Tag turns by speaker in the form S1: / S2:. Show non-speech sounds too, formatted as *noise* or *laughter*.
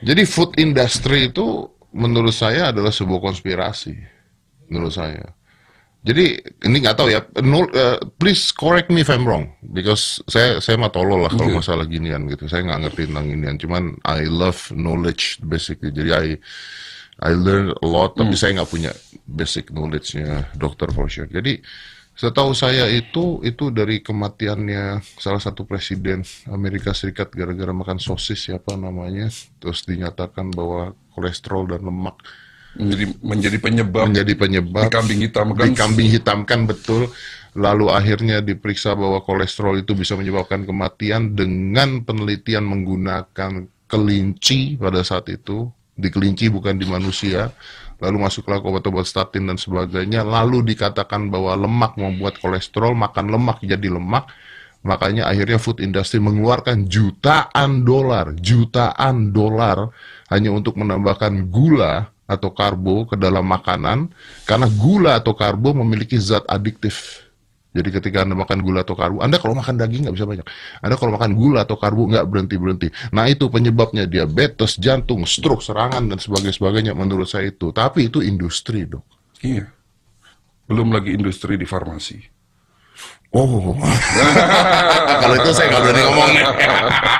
S1: Jadi food industry itu menurut saya adalah sebuah konspirasi menurut saya. Jadi ini nggak tahu ya. No, uh, eh, please correct me if I'm wrong because saya saya mah tolol lah kalau iya. masalah ginian gitu. Saya nggak ngerti tentang ginian. Cuman I love knowledge basically. Jadi I I learn a lot tapi hmm. saya nggak punya basic knowledge-nya dokter for sure. Jadi Setahu saya itu itu dari kematiannya salah satu presiden Amerika Serikat gara-gara makan sosis siapa namanya terus dinyatakan bahwa kolesterol dan lemak menjadi menjadi penyebab menjadi penyebab kambing kan? kambing kan kan betul lalu akhirnya diperiksa bahwa kolesterol itu bisa menyebabkan kematian dengan penelitian menggunakan kelinci pada saat itu di kelinci bukan di manusia lalu masuklah ke obat-obat statin dan sebagainya, lalu dikatakan bahwa lemak membuat kolesterol, makan lemak jadi lemak, makanya akhirnya food industry mengeluarkan jutaan dolar, jutaan dolar hanya untuk menambahkan gula atau karbo ke dalam makanan, karena gula atau karbo memiliki zat adiktif jadi ketika Anda makan gula atau karbo, Anda kalau makan daging nggak bisa banyak. Anda kalau makan gula atau karbo nggak berhenti-berhenti. Nah itu penyebabnya diabetes, jantung, stroke, serangan, dan sebagainya. Menurut saya itu. Tapi itu industri dong. Iya. Belum lagi industri di farmasi. Oh. *laughs* Kalau itu saya nggak berani ngomong